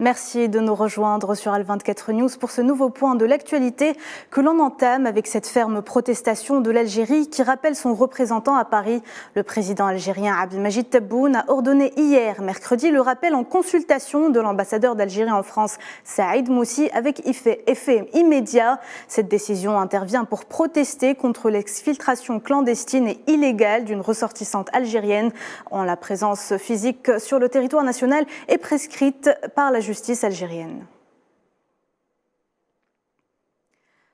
Merci de nous rejoindre sur Al24 News pour ce nouveau point de l'actualité que l'on entame avec cette ferme protestation de l'Algérie qui rappelle son représentant à Paris. Le président algérien Abdelmajid Tebboune a ordonné hier, mercredi, le rappel en consultation de l'ambassadeur d'Algérie en France, Saïd Moussi, avec effet immédiat. Cette décision intervient pour protester contre l'exfiltration clandestine et illégale d'une ressortissante algérienne. En la présence physique sur le territoire national est prescrite par la justice algérienne.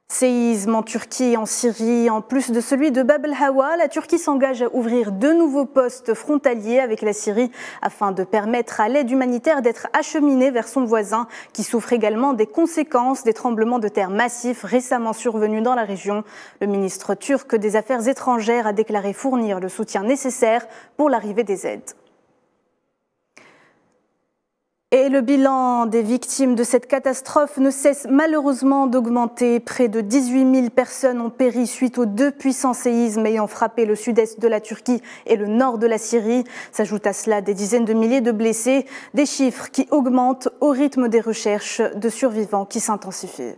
Séisme en Turquie, en Syrie, en plus de celui de Babel hawa la Turquie s'engage à ouvrir de nouveaux postes frontaliers avec la Syrie afin de permettre à l'aide humanitaire d'être acheminée vers son voisin qui souffre également des conséquences des tremblements de terre massifs récemment survenus dans la région. Le ministre turc des Affaires étrangères a déclaré fournir le soutien nécessaire pour l'arrivée des aides. Et le bilan des victimes de cette catastrophe ne cesse malheureusement d'augmenter. Près de 18 000 personnes ont péri suite aux deux puissants séismes ayant frappé le sud-est de la Turquie et le nord de la Syrie. S'ajoutent à cela des dizaines de milliers de blessés, des chiffres qui augmentent au rythme des recherches de survivants qui s'intensifient.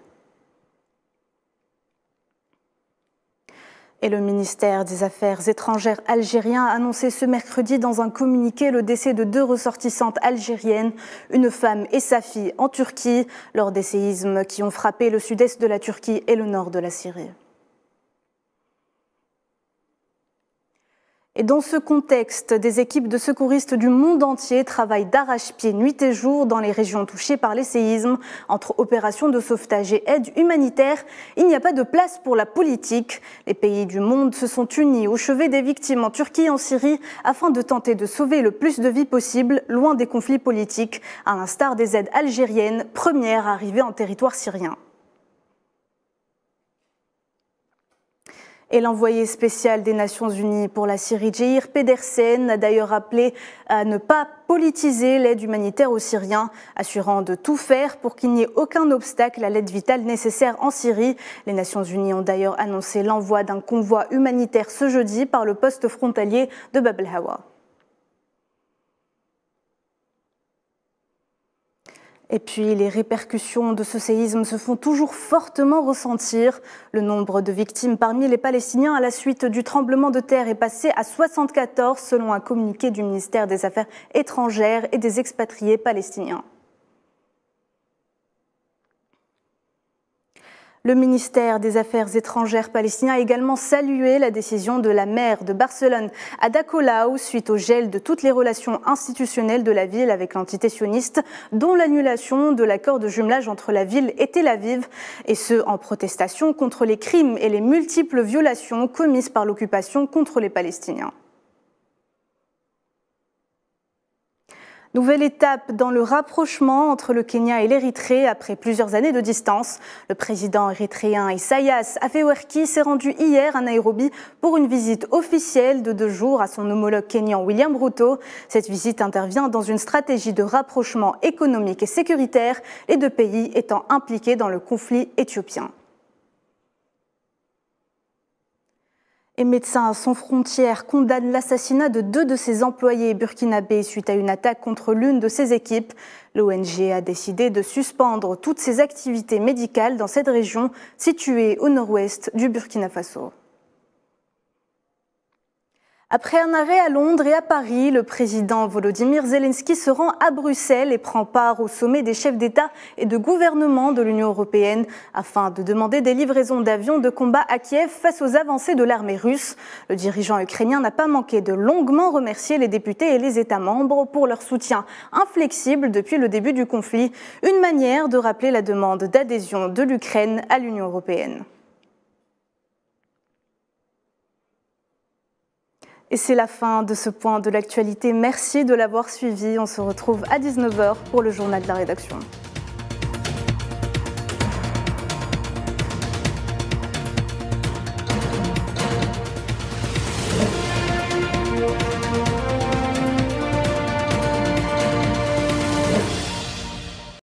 Et le ministère des Affaires étrangères algérien a annoncé ce mercredi dans un communiqué le décès de deux ressortissantes algériennes, une femme et sa fille, en Turquie, lors des séismes qui ont frappé le sud-est de la Turquie et le nord de la Syrie. Et dans ce contexte, des équipes de secouristes du monde entier travaillent d'arrache-pied nuit et jour dans les régions touchées par les séismes. Entre opérations de sauvetage et aide humanitaire, il n'y a pas de place pour la politique. Les pays du monde se sont unis au chevet des victimes en Turquie et en Syrie afin de tenter de sauver le plus de vies possible loin des conflits politiques, à l'instar des aides algériennes, premières arrivées en territoire syrien. Et l'envoyé spécial des Nations Unies pour la Syrie, Jair Pedersen, a d'ailleurs appelé à ne pas politiser l'aide humanitaire aux Syriens, assurant de tout faire pour qu'il n'y ait aucun obstacle à l'aide vitale nécessaire en Syrie. Les Nations Unies ont d'ailleurs annoncé l'envoi d'un convoi humanitaire ce jeudi par le poste frontalier de Bab el-Hawa. Et puis les répercussions de ce séisme se font toujours fortement ressentir. Le nombre de victimes parmi les Palestiniens à la suite du tremblement de terre est passé à 74 selon un communiqué du ministère des Affaires étrangères et des expatriés palestiniens. Le ministère des Affaires étrangères palestinien a également salué la décision de la maire de Barcelone, Ada Colau, suite au gel de toutes les relations institutionnelles de la ville avec l'entité sioniste, dont l'annulation de l'accord de jumelage entre la ville et Tel Aviv, et ce en protestation contre les crimes et les multiples violations commises par l'occupation contre les Palestiniens. Nouvelle étape dans le rapprochement entre le Kenya et l'Érythrée après plusieurs années de distance. Le président érythréen Isaias Afewerki s'est rendu hier à Nairobi pour une visite officielle de deux jours à son homologue kenyan William Ruto. Cette visite intervient dans une stratégie de rapprochement économique et sécuritaire, les deux pays étant impliqués dans le conflit éthiopien. et Médecins sans frontières condamne l'assassinat de deux de ses employés burkinabés suite à une attaque contre l'une de ses équipes. L'ONG a décidé de suspendre toutes ses activités médicales dans cette région située au nord-ouest du Burkina Faso. Après un arrêt à Londres et à Paris, le président Volodymyr Zelensky se rend à Bruxelles et prend part au sommet des chefs d'État et de gouvernement de l'Union européenne afin de demander des livraisons d'avions de combat à Kiev face aux avancées de l'armée russe. Le dirigeant ukrainien n'a pas manqué de longuement remercier les députés et les États membres pour leur soutien inflexible depuis le début du conflit, une manière de rappeler la demande d'adhésion de l'Ukraine à l'Union européenne. Et c'est la fin de ce point de l'actualité. Merci de l'avoir suivi. On se retrouve à 19h pour le journal de la rédaction.